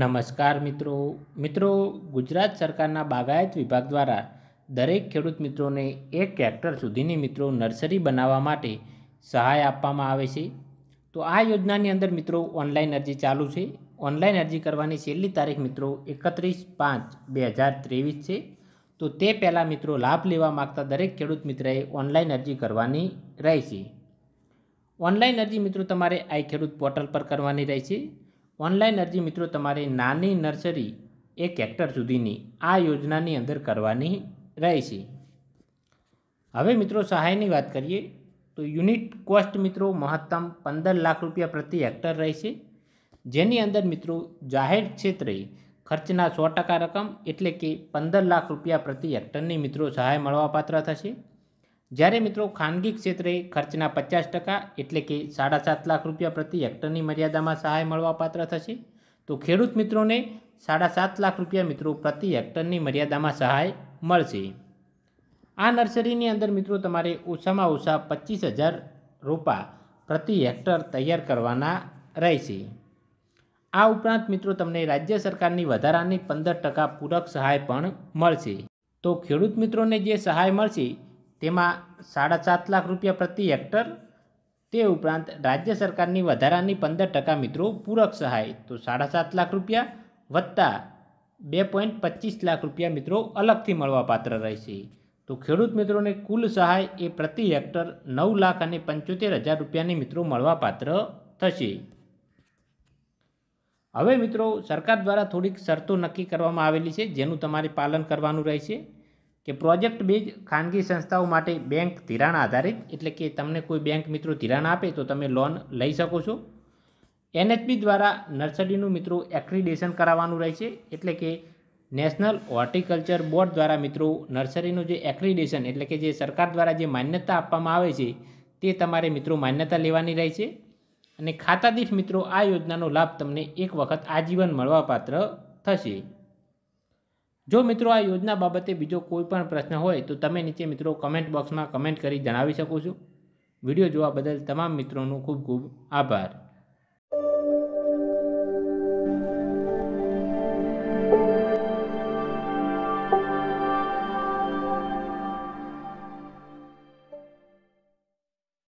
નમસ્કાર મિત્રો મિત્રો ગુજરાત સરકારના બાગાયત વિભાગ દ્વારા દરેક ખેડૂત મિત્રોને એક હેક્ટર સુધીની મિત્રો નર્સરી બનાવવા માટે સહાય આપવામાં આવે છે તો આ યોજનાની અંદર મિત્રો ઓનલાઈન અરજી ચાલુ છે ઓનલાઈન અરજી કરવાની છેલ્લી તારીખ મિત્રો એકત્રીસ પાંચ બે હજાર ત્રેવીસ છે તો તે પહેલાં મિત્રો લાભ લેવા માગતા દરેક ખેડૂત મિત્રએ ઓનલાઈન અરજી કરવાની રહેશે ઓનલાઈન અરજી મિત્રો તમારે આઈ ખેડૂત પોર્ટલ પર કરવાની રહેશે ઓનલાઈન અરજી મિત્રો તમારે નાની નર્સરી એક હેક્ટર સુધીની આ યોજનાની અંદર કરવાની રહેશે હવે મિત્રો સહાયની વાત કરીએ તો યુનિટ કોસ્ટ મિત્રો મહત્તમ પંદર લાખ રૂપિયા પ્રતિ હેક્ટર રહેશે જેની અંદર મિત્રો જાહેર ક્ષેત્રે ખર્ચના સો ટકા રકમ એટલે કે પંદર લાખ રૂપિયા પ્રતિ હેક્ટરની મિત્રો સહાય મળવાપાત્ર થશે જ્યારે મિત્રો ખાનગી ક્ષેત્રે ખર્ચના પચાસ ટકા એટલે કે સાડા સાત લાખ રૂપિયા પ્રતિ હેક્ટરની મર્યાદામાં સહાય મળવાપાત્ર થશે તો ખેડૂત મિત્રોને સાડા સાત લાખ રૂપિયા મિત્રો પ્રતિ હેક્ટરની મર્યાદામાં સહાય મળશે આ નર્સરીની અંદર મિત્રો તમારે ઓછામાં ઓછા પચીસ હજાર રોપા પ્રતિ હેક્ટર તૈયાર કરવાના રહેશે આ ઉપરાંત મિત્રો તમને રાજ્ય સરકારની વધારાની પંદર ટકા પૂરક સહાય પણ મળશે તો ખેડૂત મિત્રોને જે સહાય મળશે તેમાં સાડા સાત લાખ રૂપિયા પ્રતિ હેક્ટર તે ઉપરાંત રાજ્ય સરકારની વધારાની પંદર ટકા મિત્રો પૂરક સહાય તો સાડા સાત લાખ રૂપિયા વત્તા બે પોઈન્ટ પચીસ લાખ રૂપિયા મિત્રો અલગથી મળવાપાત્ર રહેશે તો ખેડૂત મિત્રોને કુલ સહાય એ પ્રતિ હેક્ટર નવ લાખ અને પંચોતેર હજાર રૂપિયાની મિત્રો મળવાપાત્ર થશે હવે મિત્રો સરકાર દ્વારા થોડીક શરતો નક્કી કરવામાં આવેલી છે જેનું તમારે પાલન કરવાનું રહેશે કે પ્રોજેક્ટ બેઝ ખાનગી સંસ્થાઓ માટે બેંક ધિરાણ આધારિત એટલે કે તમને કોઈ બેંક મિત્રો ધિરાણ આપે તો તમે લોન લઈ શકો છો એનએચબી દ્વારા નર્સરીનું મિત્રો એક્રિડેશન કરાવવાનું રહેશે એટલે કે નેશનલ હોર્ટિકલ્ચર બોર્ડ દ્વારા મિત્રો નર્સરીનું જે એક્રિડેશન એટલે કે જે સરકાર દ્વારા જે માન્યતા આપવામાં આવે છે તે તમારે મિત્રો માન્યતા લેવાની રહેશે અને ખાતાદીઠ મિત્રો આ યોજનાનો લાભ તમને એક વખત આજીવન મળવાપાત્ર થશે જો મિત્રો આ યોજના બાબતે બીજો કોઈ પણ પ્રશ્ન હોય તો તમે નીચે મિત્રો કમેન્ટ બોક્સમાં કમેન્ટ કરી જણાવી શકો છો વિડીયો જોવા બદલ તમામ મિત્રોનો ખૂબ ખૂબ આભાર